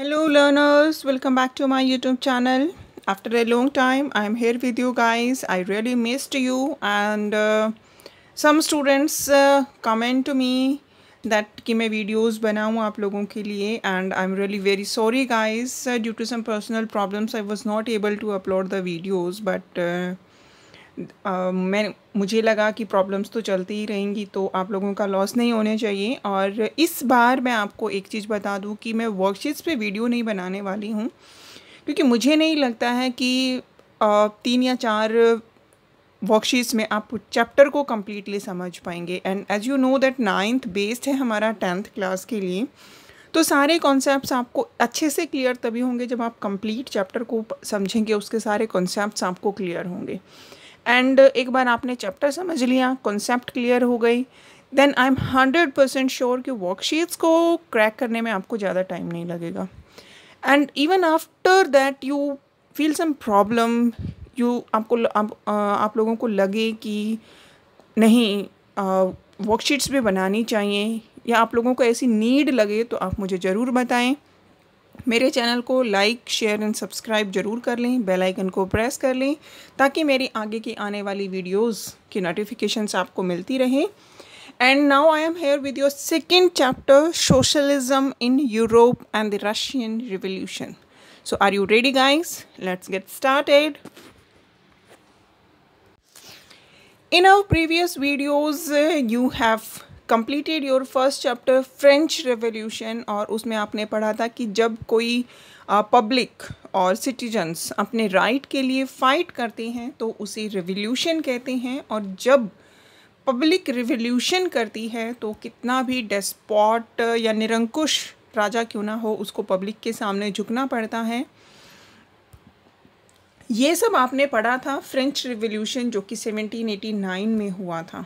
hello learners welcome back to my youtube channel after a long time i am here with you guys i really missed you and uh, some students uh, comment to me that कि मैं videos बनाऊँ आप लोगों के लिए and I'm really very sorry guys uh, due to some personal problems I was not able to upload the videos but uh, आ, मैं मुझे लगा कि प्रॉब्लम्स तो चलती ही रहेंगी तो आप लोगों का लॉस नहीं होने चाहिए और इस बार मैं आपको एक चीज़ बता दूं कि मैं वर्कशीट्स पे वीडियो नहीं बनाने वाली हूं क्योंकि मुझे नहीं लगता है कि तीन या चार वर्कशीट्स में आप चैप्टर को कम्प्लीटली समझ पाएंगे and as you know that ninth based है हमारा टेंथ क्लास के लिए तो सारे कॉन्सेप्ट्स आपको अच्छे से क्लियर तभी होंगे जब आप कंप्लीट चैप्टर को समझेंगे उसके सारे कॉन्सेप्ट्स आपको क्लियर होंगे एंड एक बार आपने चैप्टर समझ लिया कॉन्सेप्ट क्लियर हो गई then I am hundred percent sure कि वर्कशीट्स को क्रैक करने में आपको ज़्यादा टाइम नहीं लगेगा and even after that you feel some problem you आपको आप, आप लोगों को लगे कि नहीं वर्कशीट्स भी बनानी चाहिए या आप लोगों को ऐसी नीड लगे तो आप मुझे ज़रूर बताएं मेरे चैनल को लाइक शेयर एंड सब्सक्राइब जरूर कर लें बेल आइकन को प्रेस कर लें ताकि मेरी आगे की आने वाली वीडियोस की नोटिफिकेशंस आपको मिलती रहें and now I am here with your second chapter socialism in Europe and the Russian revolution so are you ready guys let's get started In our previous videos, you you have completed your first chapter French revolution और उसमें आपने पढ़ा था कि जब कोई public और citizens अपने राइट के लिए फ़ाइट करते हैं तो उसे रेवोल्यूशन कहते हैं और जब पब्लिक रिवोल्यूशन करती है तो कितना भी डेस्पॉट या निरंकुश राजा क्यों ना हो उसको पब्लिक के सामने झुकना पड़ता है ये सब आपने पढ़ा था फ्रेंच रिवोल्यूशन जो कि 1789 में हुआ था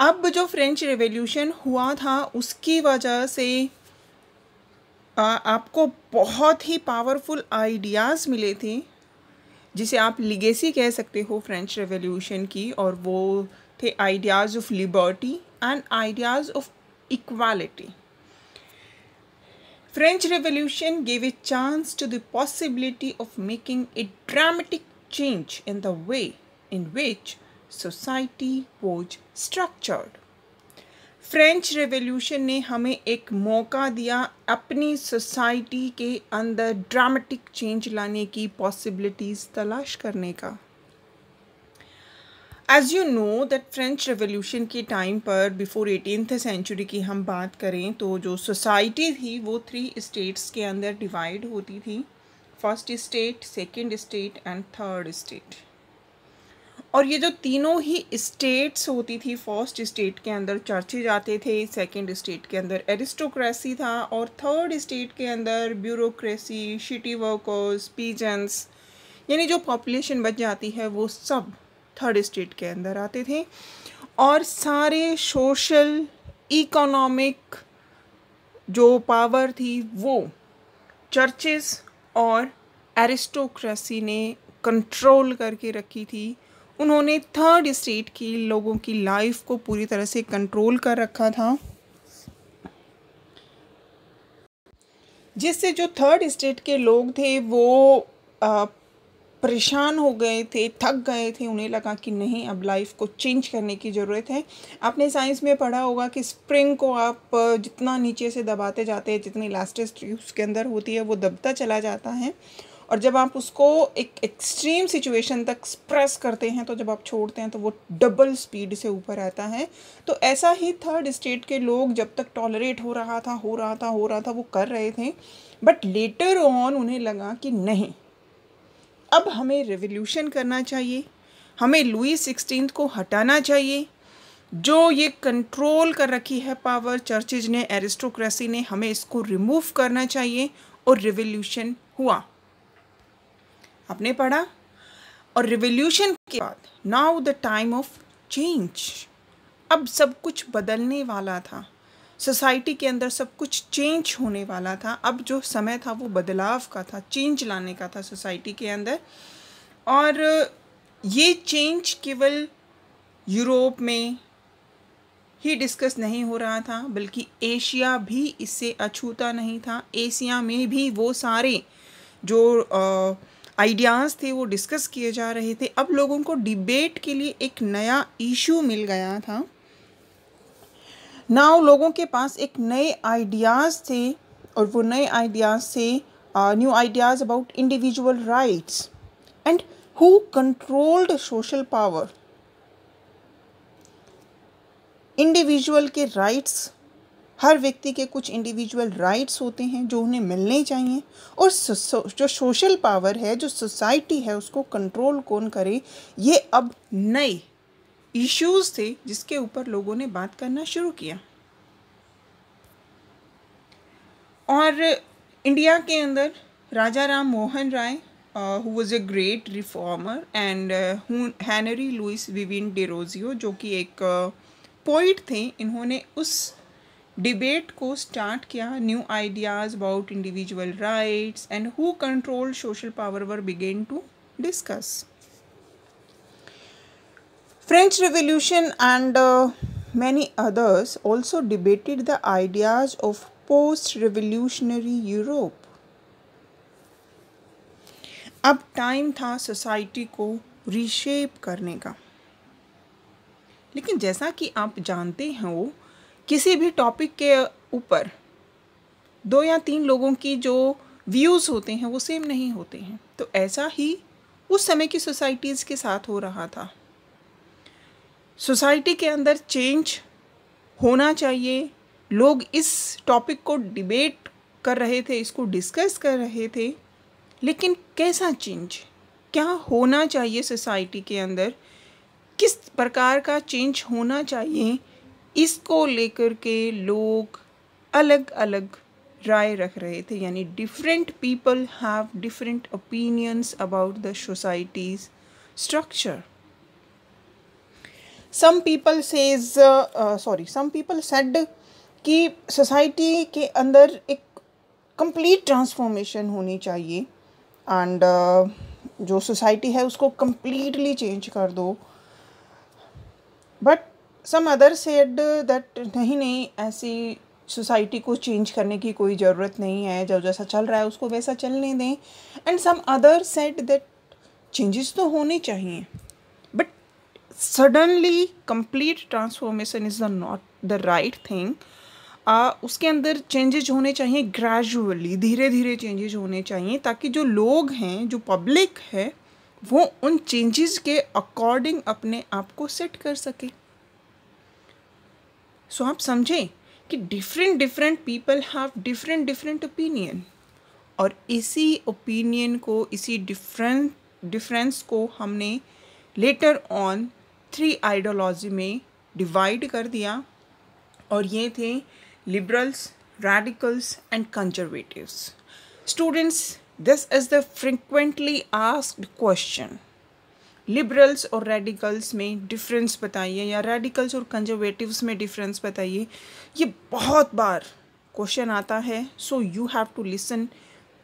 अब जो फ्रेंच रेवोल्यूशन हुआ था उसकी वजह से आ, आपको बहुत ही पावरफुल आइडियाज़ मिले थे जिसे आप लिगेसी कह सकते हो फ्रेंच रेवोल्यूशन की और वो थे ideas of liberty and ideas of equality French Revolution give a chance to the possibility of making a dramatic change in the way in which society was structured French revolution ने हमें एक मौका दिया अपनी सोसाइटी के अंदर dramatic change लाने की पॉसिबिलिटीज़ तलाश करने का as you know that French revolution के टाइम पर बिफोर एटीनथ सेंचुरी की हम बात करें तो जो सोसाइटी थी वो थ्री स्टेट्स के अंदर डिवाइड होती थी first state second state and third state और ये जो तीनों ही स्टेट्स होती थी फर्स्ट स्टेट के अंदर चर्चे जाते थे सेकंड स्टेट के अंदर एरिस्टोक्रेसी था और थर्ड स्टेट के अंदर ब्यूरोक्रेसी शिटी वर्कर्स पीजेंस यानी जो पॉपुलेशन बच जाती है वो सब थर्ड स्टेट के अंदर आते थे और सारे सोशल इकोनॉमिक जो पावर थी वो चर्चेस और एरिस्टोक्रेसी ने कंट्रोल करके रखी थी उन्होंने थर्ड इस्टेट की लोगों की लाइफ को पूरी तरह से कंट्रोल कर रखा था जिससे जो थर्ड स्टेट के लोग थे वो परेशान हो गए थे थक गए थे उन्हें लगा कि नहीं अब लाइफ को चेंज करने की ज़रूरत है आपने साइंस में पढ़ा होगा कि स्प्रिंग को आप जितना नीचे से दबाते जाते हैं जितनी लास्टेस्ट उसके अंदर होती है वो दबता चला जाता है और जब आप उसको एक एक्सट्रीम सिचुएशन तक एक्सप्रेस करते हैं तो जब आप छोड़ते हैं तो वो डबल स्पीड से ऊपर आता है तो ऐसा ही थर्ड स्टेट के लोग जब तक टॉलरेट हो रहा था हो रहा था हो रहा था वो कर रहे थे बट लेटर ऑन उन्हें लगा कि नहीं अब हमें रेवोल्यूशन करना चाहिए हमें लुई सिक्सटीन को हटाना चाहिए जो ये कंट्रोल कर रखी है पावर चर्चिज ने एरिस्टोक्रेसी ने हमें इसको रिमूव करना चाहिए और रिवोल्यूशन हुआ आपने पढ़ा और रिवोल्यूशन के बाद now the time of change अब सब कुछ बदलने वाला था सोसाइटी के अंदर सब कुछ चेंज होने वाला था अब जो समय था वो बदलाव का था चेंज लाने का था सोसाइटी के अंदर और ये चेंज केवल यूरोप में ही डिस्कस नहीं हो रहा था बल्कि एशिया भी इससे अछूता नहीं था एशिया में भी वो सारे जो आ, आइडियाज़ थे वो डिस्कस किए जा रहे थे अब लोगों को डिबेट के लिए एक नया इशू मिल गया था नाउ लोगों के पास एक नए आइडियाज़ थे और वो नए आइडियाज़ थे new ideas about individual rights and who controlled social power individual के राइट्स हर व्यक्ति के कुछ इंडिविजुअल राइट्स होते हैं जो उन्हें मिलने चाहिए और जो सोशल पावर है जो सोसाइटी है उसको कंट्रोल कौन करे ये अब नए इश्यूज थे जिसके ऊपर लोगों ने बात करना शुरू किया और इंडिया के अंदर Raja Ram Mohan Roy who was a great reformer and Henry Louis Vivian Derozio जो कि एक पोइट uh, थे इन्होंने उस डिबेट को स्टार्ट किया new ideas about individual rights and who control social power were began to discuss French revolution and many others also debated the ideas of post revolutionary Europe अब time था society को reshape करने का लेकिन जैसा कि आप जानते हो किसी भी टॉपिक के ऊपर दो या तीन लोगों की जो व्यूज़ होते हैं वो सेम नहीं होते हैं तो ऐसा ही उस समय की सोसाइटीज़ के साथ हो रहा था सोसाइटी के अंदर चेंज होना चाहिए लोग इस टॉपिक को डिबेट कर रहे थे इसको डिस्कस कर रहे थे लेकिन कैसा चेंज क्या होना चाहिए सोसाइटी के अंदर किस प्रकार का चेंज होना चाहिए इसको लेकर के लोग अलग अलग राय रख रहे थे यानी different people have different opinions about the society's structure some people says sorry some people said कि सोसाइटी के अंदर एक कंप्लीट ट्रांसफॉर्मेशन होनी चाहिए एंड uh, जो सोसाइटी है उसको कंप्लीटली चेंज कर दो but some other said that नहीं नहीं ऐसी सोसाइटी को चेंज करने की कोई ज़रूरत नहीं है जो जैसा चल रहा है उसको वैसा चलने दें and some other said that changes तो होने चाहिए but suddenly complete transformation is the not the right thing उसके अंदर चेंजेज होने चाहिए ग्रेजुअली धीरे धीरे चेंजेज होने चाहिए ताकि जो लोग हैं जो पब्लिक है वो उन चेंजेस के अकॉर्डिंग अपने आप को सेट कर सके सो आप समझें कि different different people have different different opinion और इसी ओपिनियन को इसी डिफरेंट डिफरेंस को हमने लेटर ऑन थ्री आइडियोलॉजी में डिवाइड कर दिया और ये थे liberals radicals and conservatives. Students this is the frequently asked question liberals और रेडिकल्स में डिफरेंस बताइए या रेडिकल्स और कंजर्वेटिव्स में डिफरेंस बताइए ये बहुत बार क्वेश्चन आता है so you have to listen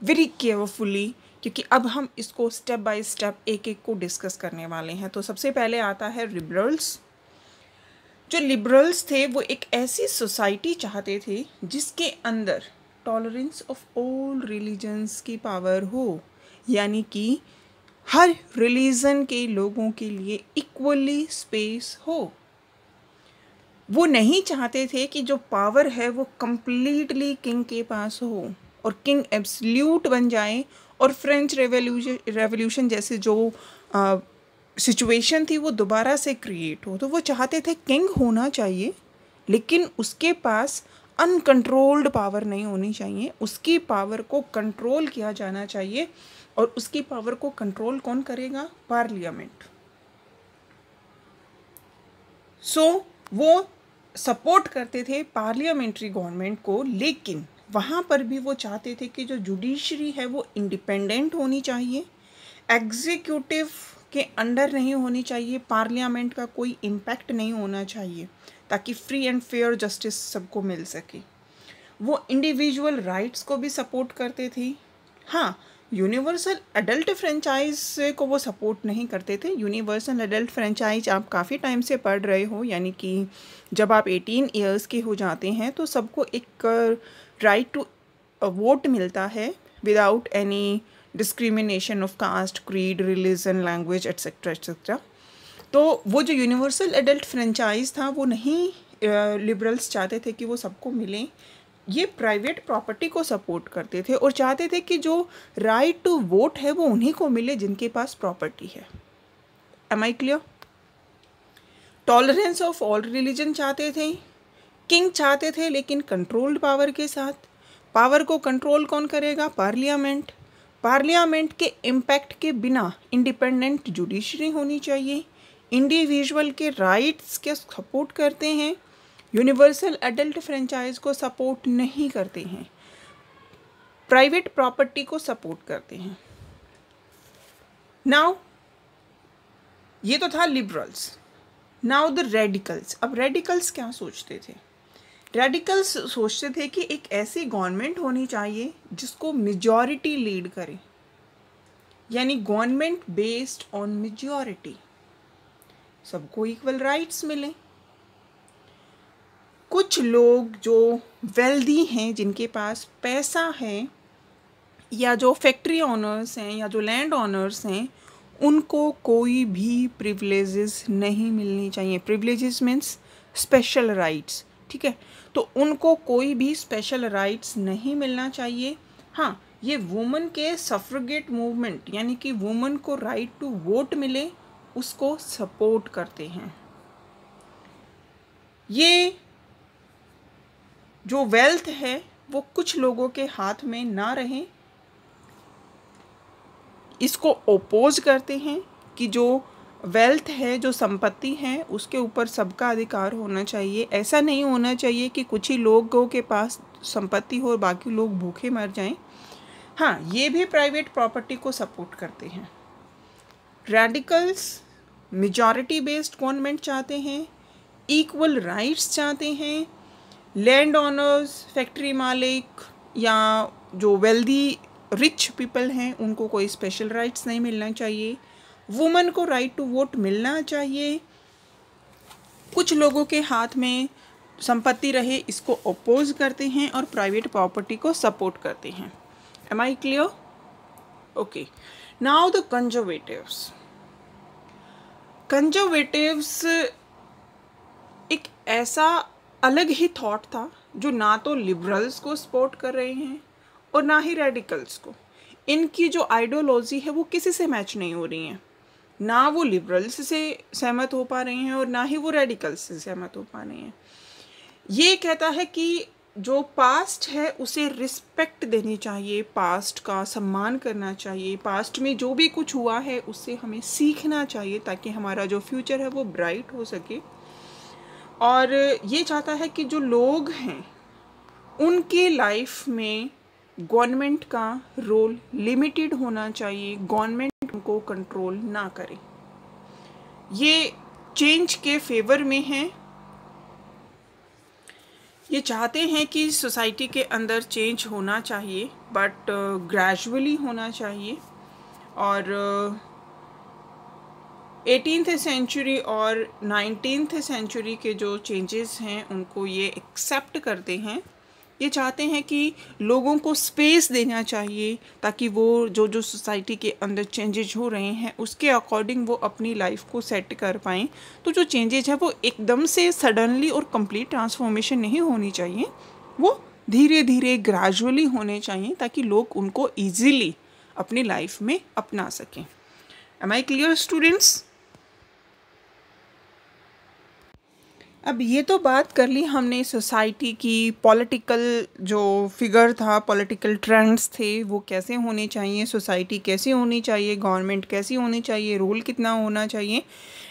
very carefully क्योंकि अब हम इसको स्टेप बाय स्टेप एक एक को डिस्कस करने वाले हैं तो सबसे पहले आता है लिबरल्स जो लिबरल्स थे वो एक ऐसी सोसाइटी चाहते थे जिसके अंदर टॉलरेंस ऑफ ऑल रिलीजन्स की पावर हो यानी कि हर रिलीज़न के लोगों के लिए इक्वली स्पेस हो वो नहीं चाहते थे कि जो पावर है वो कम्प्लीटली किंग के पास हो और किंग एब्सल्यूट बन जाए और फ्रेंच रेवोल्यूशन रेवोल्यूशन जैसे जो सिचुएशन थी वो दोबारा से क्रिएट हो तो वो चाहते थे किंग होना चाहिए लेकिन उसके पास अनकंट्रोल्ड पावर नहीं होनी चाहिए उसकी पावर को कंट्रोल किया जाना चाहिए और उसकी पावर को कंट्रोल कौन करेगा पार्लियामेंट सो so, वो सपोर्ट करते थे पार्लियामेंट्री गवर्नमेंट को लेकिन वहाँ पर भी वो चाहते थे कि जो जुडिशरी है वो इंडिपेंडेंट होनी चाहिए एग्जीक्यूटिव के अंडर नहीं होनी चाहिए पार्लियामेंट का कोई इम्पैक्ट नहीं होना चाहिए ताकि फ्री एंड फेयर जस्टिस सबको मिल सके वो इंडिविजुअल राइट्स को भी सपोर्ट करते थे हाँ यूनिवर्सल एडल्ट फ्रेंचाइज को वो सपोर्ट नहीं करते थे यूनिवर्सल एडल्ट फ्रेंचाइज आप काफ़ी टाइम से पढ़ रहे हो यानी कि जब आप 18 इयर्स के हो जाते हैं तो सबको एक राइट टू वोट मिलता है without any discrimination of caste creed religion language etcetera etcetera तो वो जो यूनिवर्सल एडल्ट फ्रेंचाइज था वो नहीं लिबरल्स चाहते थे कि वो सबको मिलें ये प्राइवेट प्रॉपर्टी को सपोर्ट करते थे और चाहते थे कि जो राइट टू वोट है वो उन्हीं को मिले जिनके पास प्रॉपर्टी है am I clear tolerance of all religion चाहते थे किंग चाहते थे लेकिन कंट्रोल्ड पावर के साथ पावर को कंट्रोल कौन करेगा पार्लियामेंट पार्लियामेंट के इम्पैक्ट के बिना इंडिपेंडेंट जुडिशरी होनी चाहिए इंडिविजुअल के राइट्स के सपोर्ट करते हैं यूनिवर्सल एडल्ट फ्रेंचाइज को सपोर्ट नहीं करते हैं प्राइवेट प्रॉपर्टी को सपोर्ट करते हैं नाउ ये तो था लिबरल्स नाउ द रेडिकल्स अब रेडिकल्स क्या सोचते थे रेडिकल्स सोचते थे कि एक ऐसी गवर्नमेंट होनी चाहिए जिसको मेजॉरिटी लीड करे यानी गवर्नमेंट बेस्ड ऑन मेजॉरिटी सबको इक्वल राइट्स मिलें कुछ लोग जो वेल्दी हैं जिनके पास पैसा है या जो फैक्ट्री ऑनर्स हैं या जो लैंड ऑनर्स हैं उनको कोई भी प्रिवलेजेस नहीं मिलनी चाहिए प्रिवलेजेस मीन्स स्पेशल राइट्स ठीक है तो उनको कोई भी स्पेशल राइट्स नहीं मिलना चाहिए हाँ ये वुमन के सफ्रगेट मूवमेंट यानी कि वुमन को राइट टू वोट मिले उसको सपोर्ट करते हैं ये जो वेल्थ है वो कुछ लोगों के हाथ में ना रहें इसको ओपोज करते हैं कि जो वेल्थ है जो संपत्ति है उसके ऊपर सबका अधिकार होना चाहिए ऐसा नहीं होना चाहिए कि कुछ ही लोगों के पास संपत्ति हो और बाकी लोग भूखे मर जाएं हाँ ये भी प्राइवेट प्रॉपर्टी को सपोर्ट करते हैं रेडिकल्स मेजॉरिटी बेस्ड गवर्नमेंट चाहते हैं इक्वल राइट्स चाहते हैं लैंड ऑनर्स फैक्ट्री मालिक या जो वेल्दी रिच पीपल हैं उनको कोई स्पेशल राइट्स नहीं मिलना चाहिए वुमन को राइट टू वोट मिलना चाहिए कुछ लोगों के हाथ में संपत्ति रहे इसको अपोज करते हैं और प्राइवेट प्रॉपर्टी को सपोर्ट करते हैं am I clear okay now the conservatives conservatives एक ऐसा अलग ही थॉट था जो ना तो लिबरल्स को सपोर्ट कर रहे हैं और ना ही रेडिकल्स को इनकी जो आइडियोलॉजी है वो किसी से मैच नहीं हो रही है ना वो लिबरल्स से सहमत हो पा रहे हैं और ना ही वो रेडिकल्स से सहमत हो पा रहे हैं ये कहता है कि जो पास्ट है उसे रिस्पेक्ट देनी चाहिए पास्ट का सम्मान करना चाहिए पास्ट में जो भी कुछ हुआ है उससे हमें सीखना चाहिए ताकि हमारा जो फ्यूचर है वो ब्राइट हो सके और ये चाहता है कि जो लोग हैं उनके लाइफ में गवर्नमेंट का रोल लिमिटेड होना चाहिए गवर्नमेंट उनको कंट्रोल ना करे ये चेंज के फेवर में हैं ये चाहते हैं कि सोसाइटी के अंदर चेंज होना चाहिए बट ग्रेजुअली uh, होना चाहिए और uh, एटीनथ सेंचुरी और नाइनटीनथ सेंचुरी के जो चेंजेस हैं उनको ये एक्सेप्ट करते हैं ये चाहते हैं कि लोगों को स्पेस देना चाहिए ताकि वो जो जो सोसाइटी के अंदर चेंजेज हो रहे हैं उसके अकॉर्डिंग वो अपनी लाइफ को सेट कर पाएँ तो जो चेंजेज है वो एकदम से सडनली और कंप्लीट ट्रांसफॉर्मेशन नहीं होनी चाहिए वो धीरे धीरे ग्रेजुअली होने चाहिए ताकि लोग उनको ईजीली अपनी लाइफ में अपना सकें एम आई क्लियर स्टूडेंट्स अब ये तो बात कर ली हमने सोसाइटी की पॉलिटिकल जो फिगर था पॉलिटिकल ट्रेंड्स थे वो कैसे होने चाहिए सोसाइटी कैसी होनी चाहिए गवर्नमेंट कैसी होनी चाहिए रोल कितना होना चाहिए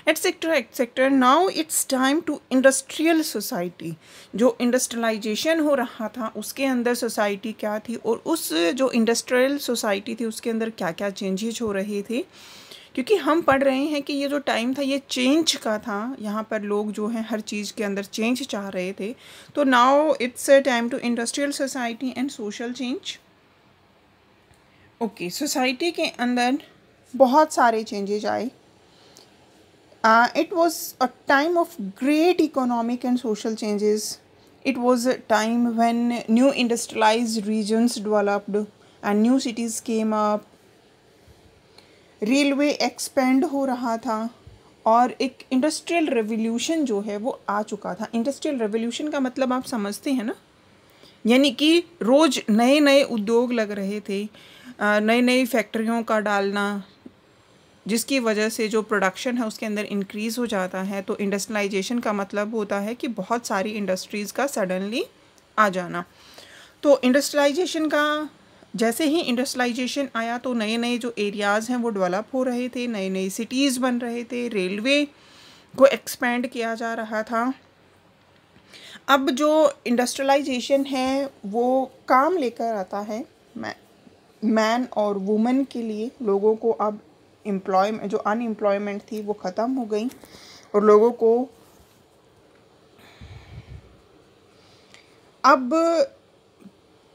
etcetera etcetera now it's time to industrial society जो इंडस्ट्रियलाइजेशन हो रहा था उसके अंदर सोसाइटी क्या थी और उस जो इंडस्ट्रियल सोसाइटी थी उसके अंदर क्या क्या चेंजेज हो रहे थे क्योंकि हम पढ़ रहे हैं कि ये जो टाइम था ये चेंज का था यहाँ पर लोग जो हैं हर चीज़ के अंदर चेंज चाह रहे थे तो now it's a time to industrial society and social change okay society के अंदर बहुत सारे चेंजेज आए it was a time of great economic and social changes it was a time when new industrialize regions developed and new cities came up railway expand हो रहा था और एक इंडस्ट्रियल रेवोल्यूशन जो है वो आ चुका था इंडस्ट्रियल रेवोल्यूशन का मतलब आप समझते हैं ना यानी कि रोज़ नए नए उद्योग लग रहे थे नई नई फैक्ट्रियों का डालना जिसकी वजह से जो प्रोडक्शन है उसके अंदर इंक्रीज़ हो जाता है तो इंडस्ट्रियलाइजेशन का मतलब होता है कि बहुत सारी इंडस्ट्रीज़ का सडनली आ जाना तो इंडस्ट्रियलाइजेशन का जैसे ही इंडस्ट्रलाइजेशन आया तो नए नए जो एरियाज़ हैं वो डेवलप हो रहे थे नए नए सिटीज़ बन रहे थे रेलवे को एक्सपेंड किया जा रहा था अब जो इंडस्ट्रलाइज़ेशन है वो काम लेकर आता है मैन और वुमेन के लिए लोगों को अब एम्प्लॉय जो अनएम्प्लॉयमेंट थी वो ख़त्म हो गई और लोगों को अब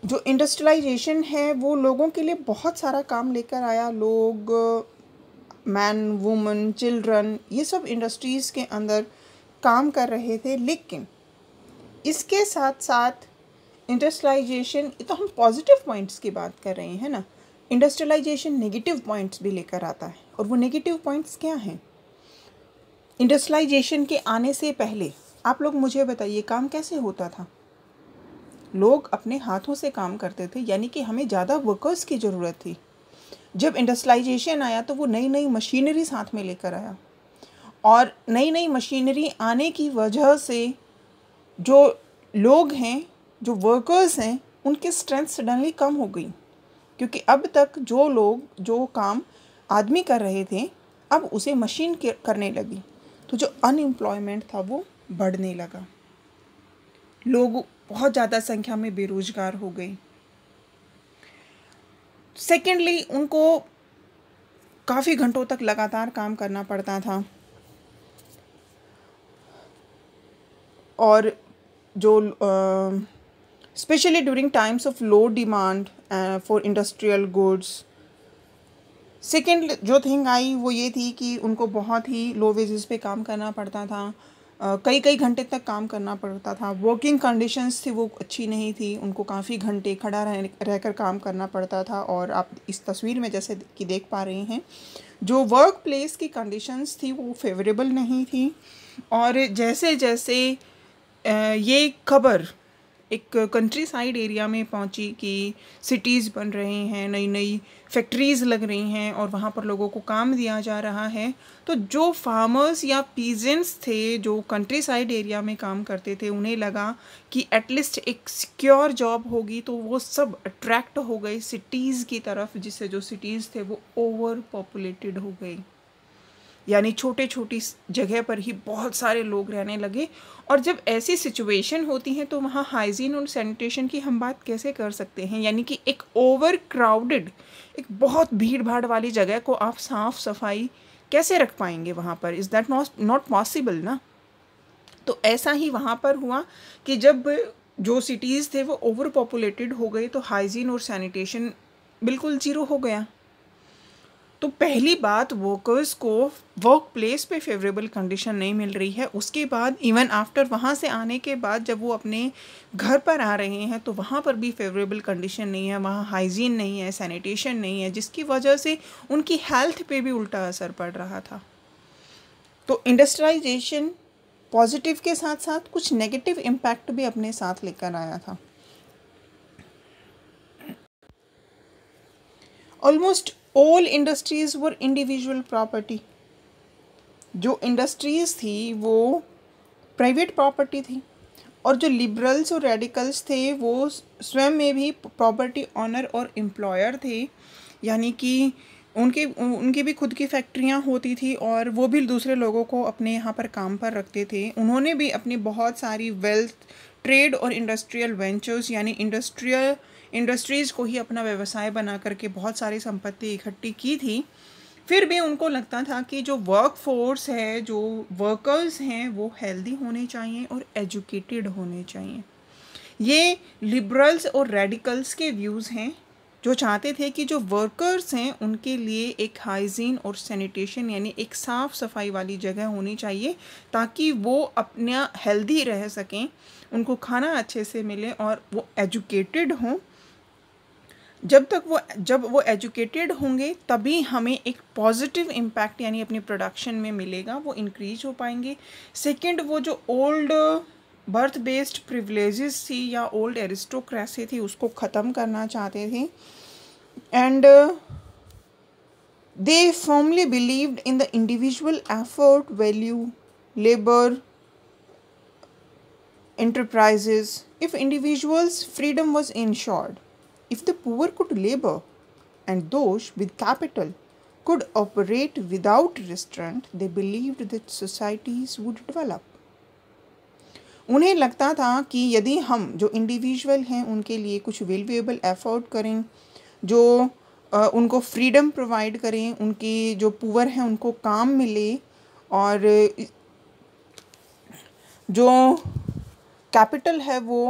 जो इंडस्ट्रियलाइजेशन है वो लोगों के लिए बहुत सारा काम लेकर आया लोग मैन वुमन चिल्ड्रन ये सब इंडस्ट्रीज़ के अंदर काम कर रहे थे लेकिन इसके साथ साथ इंडस्ट्रियलाइजेशन ये तो हम पॉजिटिव पॉइंट्स की बात कर रहे हैं ना इंडस्ट्रियलाइजेशन नेगेटिव पॉइंट्स भी लेकर आता है और वो नेगेटिव पॉइंट्स क्या हैं इंडस्ट्रियलाइजेशन के आने से पहले आप लोग मुझे बताइए काम कैसे होता था लोग अपने हाथों से काम करते थे यानी कि हमें ज़्यादा वर्कर्स की ज़रूरत थी जब इंडस्ट्रलाइजेशन आया तो वो नई नई मशीनरी साथ में लेकर आया और नई नई मशीनरी आने की वजह से जो लोग हैं जो वर्कर्स हैं उनकी स्ट्रेंथ सडनली कम हो गई क्योंकि अब तक जो लोग जो काम आदमी कर रहे थे अब उसे मशीन करने लगी तो जो अनएम्प्लॉयमेंट था वो बढ़ने लगा लोग बहुत ज़्यादा संख्या में बेरोजगार हो गई सेकेंडली उनको काफ़ी घंटों तक लगातार काम करना पड़ता था और जो specially during times of low demand for industrial goods second जो थिंग आई वो ये थी कि उनको बहुत ही लो वेजेस पे काम करना पड़ता था कई कई घंटे तक काम करना पड़ता था वर्किंग कंडीशंस थी वो अच्छी नहीं थी उनको काफ़ी घंटे खड़ा रह रहकर काम करना पड़ता था और आप इस तस्वीर में जैसे कि देख पा रहे हैं जो वर्क प्लेस की कंडीशंस थी वो फेवरेबल नहीं थी और जैसे जैसे ये खबर एक कंट्री साइड एरिया में पहुंची कि सिटीज़ बन रहे हैं नई नई फैक्ट्रीज़ लग रही हैं और वहाँ पर लोगों को काम दिया जा रहा है तो जो फार्मर्स या पीजेंट्स थे जो कंट्री साइड एरिया में काम करते थे उन्हें लगा कि एटलीस्ट एक सिक्योर जॉब होगी तो वो सब अट्रैक्ट हो गए सिटीज़ की तरफ जिससे जो सिटीज़ थे वो ओवर पॉपुलेटेड हो गई यानी छोटे छोटी जगह पर ही बहुत सारे लोग रहने लगे और जब ऐसी सिचुएशन होती है तो वहाँ हाइजीन और सैनिटेशन की हम बात कैसे कर सकते हैं यानी कि एक ओवर क्राउडेड एक बहुत भीड़ भाड़ वाली जगह को आप साफ सफाई कैसे रख पाएंगे वहाँ पर इज़ दैट नॉट पॉसिबल ना तो ऐसा ही वहाँ पर हुआ कि जब जो सिटीज़ थे वो ओवर पॉपुलेटेड हो गए तो हाइजीन और सैनिटेशन बिल्कुल ज़ीरो हो गया तो पहली बात वर्कर्स को वर्क प्लेस पर फेवरेबल कंडीशन नहीं मिल रही है उसके बाद इवन आफ्टर वहाँ से आने के बाद जब वो अपने घर पर आ रहे हैं तो वहाँ पर भी फेवरेबल कंडीशन नहीं है वहाँ हाइजीन नहीं है सैनिटेशन नहीं है जिसकी वजह से उनकी हेल्थ पे भी उल्टा असर पड़ रहा था तो इंडस्ट्राइजेशन पॉजिटिव के साथ साथ कुछ नेगेटिव इम्पैक्ट भी अपने साथ लेकर आया था almost all industries were individual property जो इंडस्ट्रीज़ थी वो प्राइवेट प्रॉपर्टी थी और जो लिबरल्स और रेडिकल्स थे वो स्वयं में भी प्रॉपर्टी ऑनर और एम्प्लॉयर थे यानी कि उनके उनकी भी खुद की फैक्ट्रियां होती थी और वो भी दूसरे लोगों को अपने यहाँ पर काम पर रखते थे उन्होंने भी अपनी बहुत सारी वेल्थ ट्रेड और इंडस्ट्रियल वेंचर्स यानी इंडस्ट्रियल इंडस्ट्रीज़ को ही अपना व्यवसाय बना करके बहुत सारी संपत्ति इकट्ठी की थी फिर भी उनको लगता था कि जो वर्क फोर्स है जो वर्कर्स हैं वो हेल्दी होने चाहिए और एजुकेटेड होने चाहिए ये लिबरल्स और रेडिकल्स के व्यूज़ हैं जो चाहते थे कि जो वर्कर्स हैं उनके लिए एक हाइजीन और सैनिटेशन यानी एक साफ़ सफाई वाली जगह होनी चाहिए ताकि वो अपना हेल्दी रह सकें उनको खाना अच्छे से मिले और वो एजुकेटेड हों जब तक वो जब वो एजुकेटेड होंगे तभी हमें एक पॉजिटिव इम्पैक्ट यानी अपने प्रोडक्शन में मिलेगा वो इंक्रीज हो पाएंगे सेकंड वो जो ओल्ड बर्थ बेस्ड प्रिवलेजेस थी या ओल्ड एरिस्टोक्रेसी थी उसको ख़त्म करना चाहते थे and they formally believed in the individual effort value labour enterprises if individuals freedom was ensured If the poor could labor and those with capital could operate without restraint, they believed that societies would develop. उन्हें लगता था कि यदि हम जो individual हैं उनके लिए कुछ वेल्यूएबल एफर्ट करें जो उनको फ्रीडम प्रोवाइड करें उनके जो पुअर हैं उनको काम मिले और जो कैपिटल है वो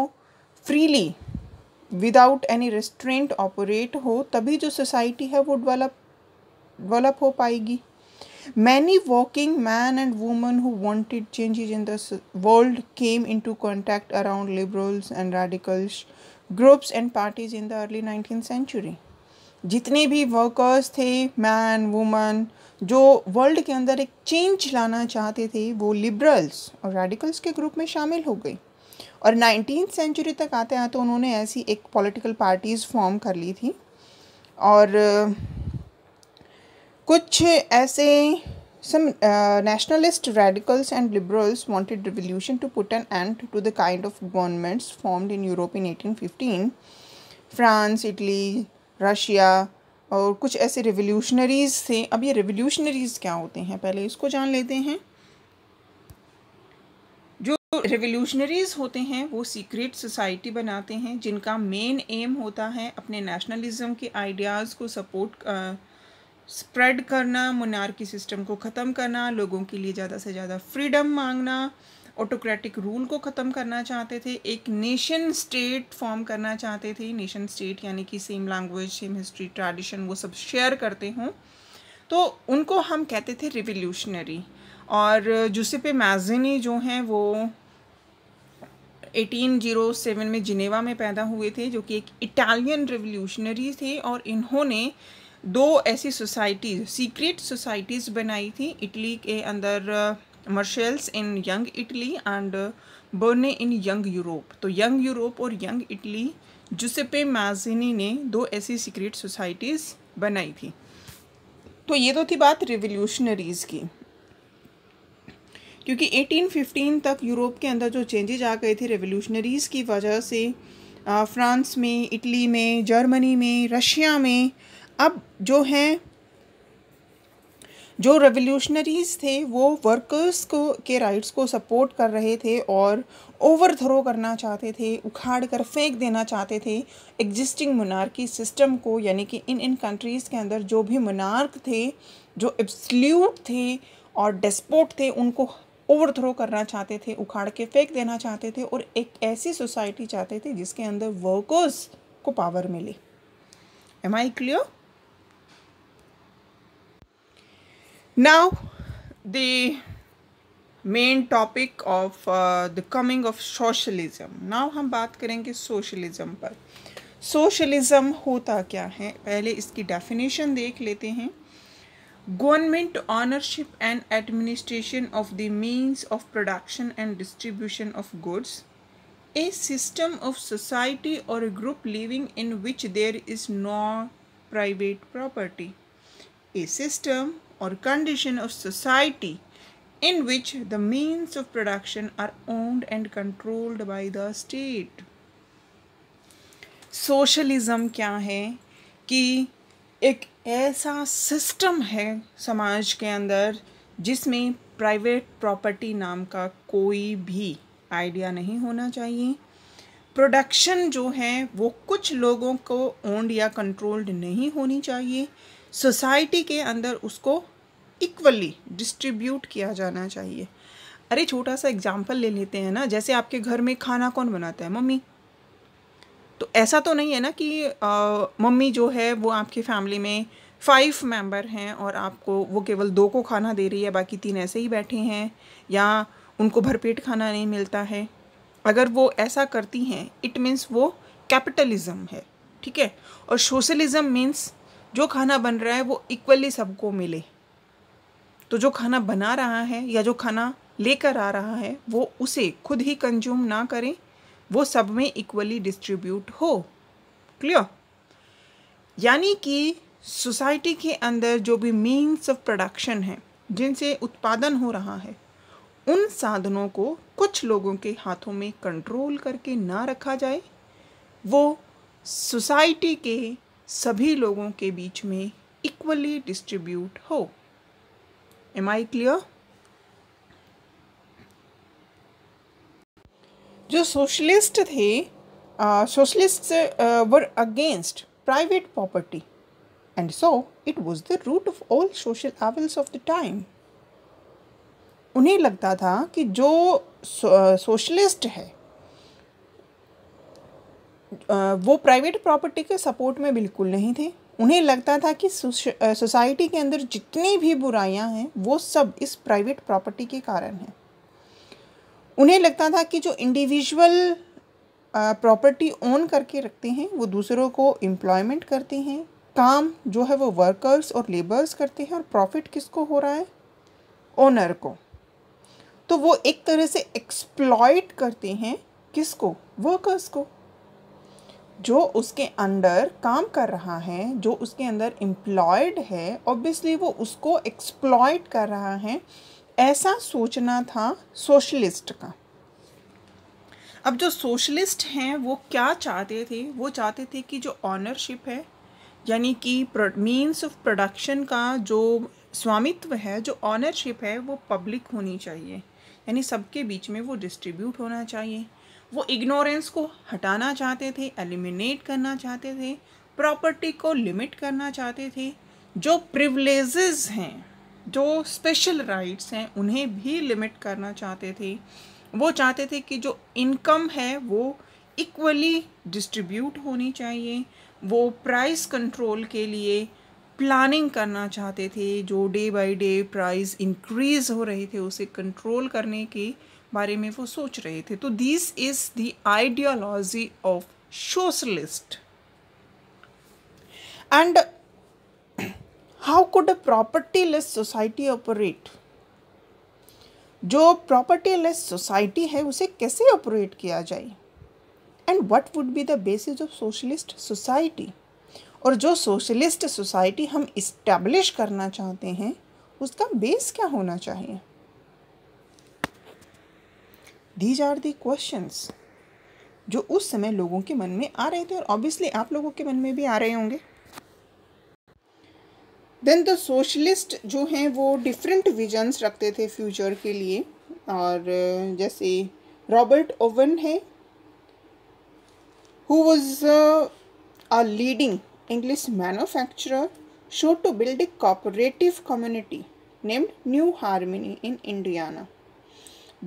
freely without any restraint operate हो तभी जो सोसाइटी है वो डेवलप डेवलप हो पाएगी many working man and woman who wanted changes in the world came into contact around liberals and radicals groups and parties in the early nineteen century जितने भी workers थे man woman जो world के अंदर एक change लाना चाहते थे वो लिबरल्स और रेडिकल्स के ग्रुप में शामिल हो गई और नाइनटीन सेंचुरी तक आते आते तो उन्होंने ऐसी एक पॉलिटिकल पार्टीज़ फॉर्म कर ली थी और कुछ ऐसे some nationalist radicals and liberals wanted revolution to put an end to the kind of governments formed in Europe Europe eighteen 1815 France Italy Russia और कुछ ऐसे रिवोल्यूशनरीज़ थे अब ये रिवोल्यूशनरीज़ क्या होते हैं पहले इसको जान लेते हैं तो रेवोल्यूशनरीज होते हैं वो सीक्रेट सोसाइटी बनाते हैं जिनका मेन एम होता है अपने नेशनलिज्म के आइडियाज़ को सपोर्ट स्प्रेड करना मोनार्की सिस्टम को ख़त्म करना लोगों के लिए ज़्यादा से ज़्यादा फ्रीडम मांगना ऑटोक्रेटिक रूल को ख़त्म करना चाहते थे एक नेशन स्टेट फॉर्म करना चाहते थे नेशन स्टेट यानी कि same language same history tradition वो सब शेयर करते हों तो उनको हम कहते थे रिवोल्यूशनरी और जूसेपे मैजिनी जो हैं वो 1807 में जिनेवा में पैदा हुए थे जो कि एक इटालियन रिवोल्यूशनरी थे और इन्होंने दो ऐसी सोसाइटीज़ सीक्रेट सोसाइटीज़ बनाई थी इटली के अंदर Marseilles in Young Italy and Berne in Young Europe तो यंग यूरोप और यंग इटली जुसेपे मैजिनी ने दो ऐसी सीक्रेट सोसाइटीज़ बनाई थी तो ये तो थी बात रिवोल्यूशनरीज़ की क्योंकि 1815 तक यूरोप के अंदर जो चेंजेज आ गए थे रेवोल्यूशनरीज़ की वजह से फ्रांस में इटली में जर्मनी में रशिया में अब जो हैं जो रेवोल्यूशनरीज़ थे वो वर्कर्स को के राइट्स को सपोर्ट कर रहे थे और ओवर थ्रो करना चाहते थे उखाड़ कर फेंक देना चाहते थे एग्जिस्टिंग मनार्की सिस्टम को यानी कि इन इन कंट्रीज़ के अंदर जो भी मनार्क थे जो एब्सल्यूट थे और डेस्पोट थे उनको ओवरथ्रो करना चाहते थे उखाड़ के फेंक देना चाहते थे और एक ऐसी सोसाइटी चाहते थे जिसके अंदर वर्कर्स को पावर मिले am I clear now the main topic of the coming of socialism now हम बात करेंगे सोशलिज्म पर सोशलिज्म होता क्या है पहले इसकी डेफिनेशन देख लेते हैं Government ownership and administration of the means of production and distribution of goods. A system of society or a group living in which there is no private property. A system or condition of society in which the means of production are owned and controlled by the state. Socialism क्या है कि एक ऐसा system है समाज के अंदर जिसमें प्राइवेट प्रॉपर्टी नाम का कोई भी आइडिया नहीं होना चाहिए प्रोडक्शन जो है वो कुछ लोगों को ओन्ड या कंट्रोल्ड नहीं होनी चाहिए सोसाइटी के अंदर उसको इक्वली डिस्ट्रीब्यूट किया जाना चाहिए अरे छोटा सा एग्जाम्पल ले लेते हैं ना जैसे आपके घर में खाना कौन बनाता है मम्मी तो ऐसा तो नहीं है ना कि मम्मी जो है वो आपकी फैमिली में फाइव मेंबर हैं और आपको वो केवल दो को खाना दे रही है बाकी तीन ऐसे ही बैठे हैं या उनको भरपेट खाना नहीं मिलता है अगर वो ऐसा करती हैं इट मीन्स वो कैपिटलिज्म है ठीक है और सोशलिज्म मीन्स जो खाना बन रहा है वो इक्वली सबको मिले तो जो खाना बना रहा है या जो खाना लेकर आ रहा है वो उसे खुद ही कंज्यूम ना करें वो सब में इक्वली डिस्ट्रीब्यूट हो क्लियर यानी कि सोसाइटी के अंदर जो भी मीन्स ऑफ प्रोडक्शन है जिनसे उत्पादन हो रहा है उन साधनों को कुछ लोगों के हाथों में कंट्रोल करके ना रखा जाए वो सोसाइटी के सभी लोगों के बीच में इक्वली डिस्ट्रीब्यूट हो एम आई क्लियर जो सोशलिस्ट थे socialist were against private property and so it was the root of all social evils of the time उन्हें लगता था कि जो सोशलिस्ट है वो प्राइवेट प्रॉपर्टी के सपोर्ट में बिल्कुल नहीं थे उन्हें लगता था कि सोसाइटी के अंदर जितनी भी बुराइयां हैं वो सब इस प्राइवेट प्रॉपर्टी के कारण हैं उन्हें लगता था कि जो इंडिविजुअल प्रॉपर्टी ओन करके रखते हैं वो दूसरों को एम्प्लॉयमेंट करते हैं काम जो है वो वर्कर्स और लेबर्स करते हैं और प्रॉफिट किसको हो रहा है ओनर को तो वो एक तरह से एक्सप्लॉयट करते हैं किसको वर्कर्स को जो उसके अंडर काम कर रहा है जो उसके अंदर एम्प्लॉयड है ऑब्वियसली वो उसको एक्सप्लॉयट कर रहा है ऐसा सोचना था सोशलिस्ट का अब जो सोशलिस्ट हैं वो क्या चाहते थे वो चाहते थे कि जो ऑनरशिप है यानी कि मीन्स ऑफ प्रोडक्शन का जो स्वामित्व है जो ऑनरशिप है वो पब्लिक होनी चाहिए यानी सबके बीच में वो डिस्ट्रीब्यूट होना चाहिए वो इग्नोरेंस को हटाना चाहते थे एलिमिनेट करना चाहते थे प्रॉपर्टी को लिमिट करना चाहते थे जो प्रिवलेज हैं जो स्पेशल राइट्स हैं उन्हें भी लिमिट करना चाहते थे वो चाहते थे कि जो इनकम है वो इक्वली डिस्ट्रीब्यूट होनी चाहिए वो प्राइस कंट्रोल के लिए प्लानिंग करना चाहते थे जो day by day price increase हो रहे थे उसे कंट्रोल करने के बारे में वो सोच रहे थे तो this is the ideology of socialist and how could a property less society operate जो प्रॉपर्टी लेस सोसाइटी है उसे कैसे ऑपरेट किया जाए and what would be the basis of socialist society और जो सोशलिस्ट सोसाइटी हम इस्टेब्लिश करना चाहते हैं उसका बेस क्या होना चाहिए दीज आर दी क्वेश्चंस जो उस समय लोगों के मन में आ रहे थे और ऑब्वियसली आप लोगों के मन में भी आ रहे होंगे देन द सोशलिस्ट जो हैं वो डिफरेंट विजन्स रखते थे फ्यूचर के लिए और जैसे रॉबर्ट ओवन है who was a leading English manufacturer sought to build a cooperative community named New Harmony in Indiana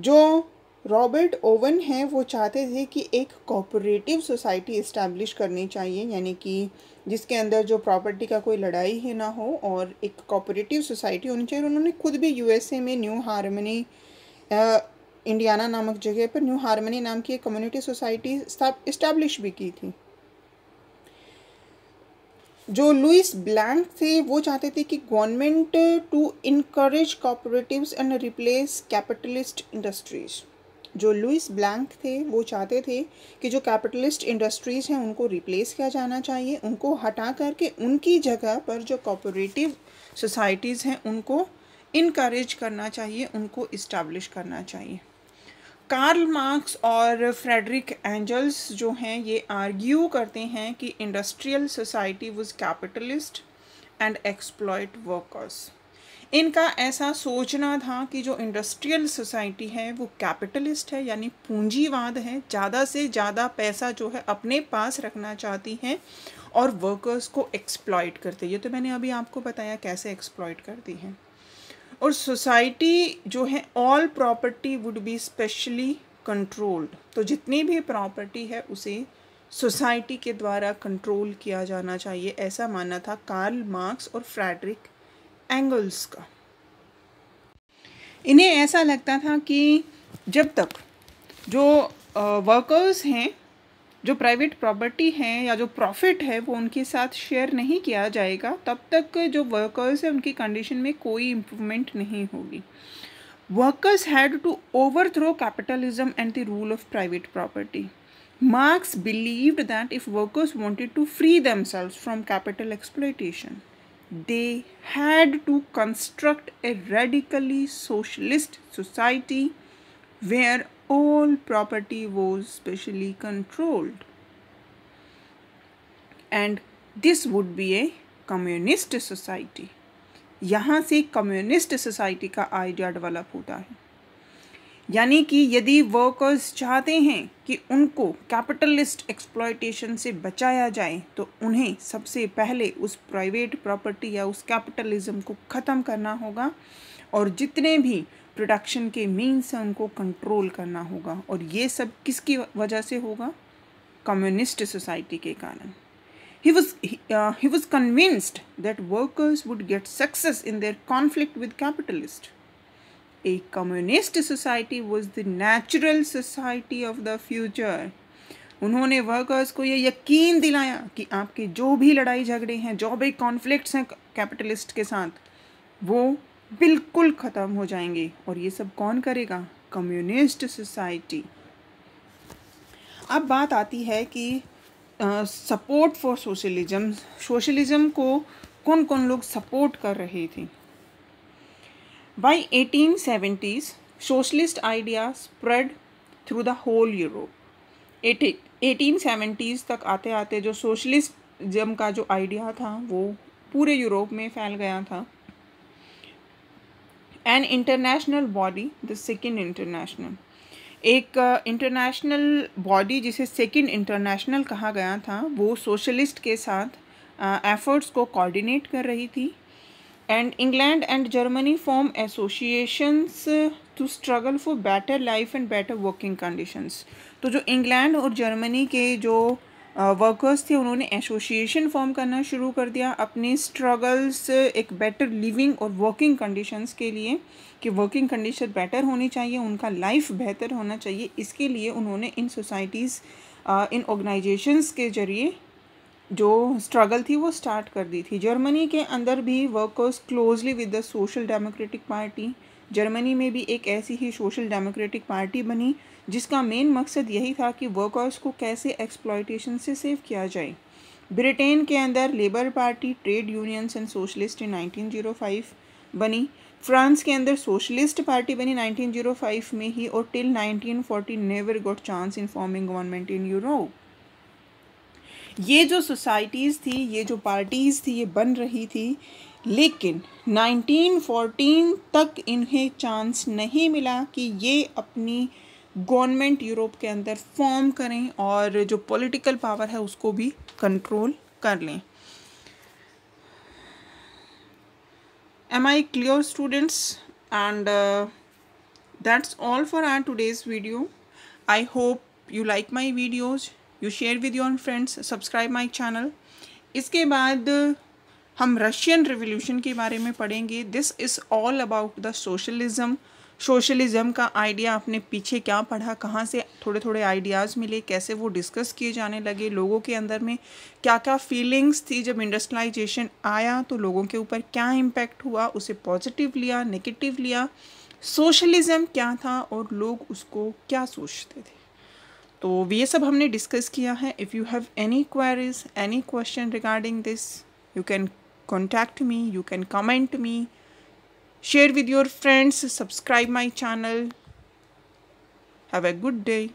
जो रॉबर्ट ओवन हैं वो चाहते थे कि एक कोऑपरेटिव सोसाइटी इस्टेब्लिश करनी चाहिए यानी कि जिसके अंदर जो प्रॉपर्टी का कोई लड़ाई ही ना हो और एक कोऑपरेटिव सोसाइटी होनी चाहिए उन्होंने खुद भी यूएसए में न्यू हारमनी इंडियाना नामक जगह पर न्यू हारमनी नाम की एक कम्युनिटी सोसाइटी इस्टेब्लिश भी की थी जो लुइस ब्लैंक थे वो चाहते थे कि government to increase cooperatives and replace capitalist industries जो लुइस ब्लैंक थे वो चाहते थे कि जो कैपिटलिस्ट इंडस्ट्रीज़ हैं उनको रिप्लेस किया जाना चाहिए उनको हटा करके उनकी जगह पर जो कॉपरेटिव सोसाइटीज़ हैं उनको इनक्रेज करना चाहिए उनको इस्टेब्लिश करना चाहिए कार्ल मार्क्स और फ्रेडरिक एंजल्स जो हैं ये आर्ग्यू करते हैं कि industrial society was capitalist and exploited workers इनका ऐसा सोचना था कि जो इंडस्ट्रियल सोसाइटी है वो कैपिटलिस्ट है यानी पूंजीवाद है ज़्यादा से ज़्यादा पैसा जो है अपने पास रखना चाहती हैं और वर्कर्स को एक्सप्लॉयट करते ये तो मैंने अभी आपको बताया कैसे एक्सप्लॉयट करती हैं और सोसाइटी जो है all property would be specially controlled तो जितनी भी प्रॉपर्टी है उसे सोसाइटी के द्वारा कंट्रोल किया जाना चाहिए ऐसा माना था कार्ल मार्क्स और फ्रेडरिक एंगल्स का इन्हें ऐसा लगता था कि जब तक जो वर्कर्स हैं जो प्राइवेट प्रॉपर्टी हैं या जो प्रॉफिट है वो उनके साथ शेयर नहीं किया जाएगा तब तक जो वर्कर्स हैं उनकी कंडीशन में कोई इम्प्रूवमेंट नहीं होगी workers had to overthrow capitalism and the rule of private property Marx believed that if workers wanted to free themselves from capital exploitation they had to construct a radically socialist society where all property was specially controlled. And this would be a communist society यहाँ से communist society का idea develop होता है यानी कि यदि workers चाहते हैं कि उनको कैपिटलिस्ट एक्सप्लॉयटेशन से बचाया जाए तो उन्हें सबसे पहले उस प्राइवेट प्रॉपर्टी या उस कैपिटलिज्म को ख़त्म करना होगा और जितने भी प्रोडक्शन के मीन्स हैं उनको कंट्रोल करना होगा और ये सब किसकी वजह से होगा कम्युनिस्ट सोसाइटी के कारण he was he, uh, he was convinced that workers would get success in their conflict with a communist society was the natural society of the future उन्होंने वर्कर्स को ये यकीन दिलाया कि आपके जो भी लड़ाई झगड़े हैं जो भी कॉन्फ्लिक्ट्स हैं कैपिटलिस्ट के साथ वो बिल्कुल ख़त्म हो जाएंगे और ये सब कौन करेगा कम्युनिस्ट सोसाइटी अब बात आती है कि सपोर्ट फॉर सोशलिज्म सोशलिज्म को कौन कौन लोग सपोर्ट कर रहे थे By 1870s, socialist idea spread through the whole Europe. 1870s तक आते आते जो सोशलिज्म का जो आइडिया था वो पूरे यूरोप में फैल गया था an international body the second international एक इंटरनेशनल uh, बॉडी जिसे सेकेंड इंटरनेशनल कहा गया था वो सोशलिस्ट के साथ एफर्ट्स uh, को कोऑर्डिनेट कर रही थी and England and Germany form associations to struggle for better life and better working conditions तो जो इंग्लैंड और जर्मनी के जो वर्कर्स थे उन्होंने एसोसिएशन फॉर्म करना शुरू कर दिया अपने स्ट्रगल्स एक बेटर लिविंग और वर्किंग कंडीशंस के लिए कि वर्किंग कंडीशन बेटर होनी चाहिए उनका लाइफ बेहतर होना चाहिए इसके लिए उन्होंने इन सोसाइटीज़ इन ऑर्गेनाइजेशंस के ज़रिए जो स्ट्रगल थी वो स्टार्ट कर दी थी जर्मनी के अंदर भी workers closely with the social democratic party Germany में भी एक ऐसी ही सोशल डेमोक्रेटिक पार्टी बनी जिसका मेन मकसद यही था कि वर्कर्स को कैसे एक्सप्लॉयटेशन से सेव किया जाए ब्रिटेन के अंदर labour party trade unions and socialist in 1905 बनी फ्रांस के अंदर सोशलिस्ट पार्टी बनी 1905 में ही और till 1940 never got chance in forming government in Europe ये जो सोसाइटीज़ थी ये जो पार्टीज़ थी ये बन रही थी लेकिन 1914 तक इन्हें चांस नहीं मिला कि ये अपनी गवर्नमेंट यूरोप के अंदर फॉर्म करें और जो पॉलिटिकल पावर है उसको भी कंट्रोल कर लें am I clear students and that's all for our today's video I hope you like my videos you share with your friends subscribe my channel इसके बाद हम रशियन रिवोल्यूशन के बारे में पढ़ेंगे this is all about the socialism socialism का idea आपने पीछे क्या पढ़ा कहाँ से थोड़े थोड़े आइडियाज़ मिले कैसे वो डिस्कस किए जाने लगे लोगों के अंदर में क्या क्या फीलिंग्स थी जब इंडस्ट्रलाइजेशन आया तो लोगों के ऊपर क्या इम्पैक्ट हुआ उसे पॉजिटिव लिया नेगेटिव लिया सोशलिज़म क्या था और लोग उसको क्या सोचते थे तो ये सब हमने डिस्कस किया है if you have any queries any question regarding this you can contact me you can comment me share with your friends subscribe my channel have a good day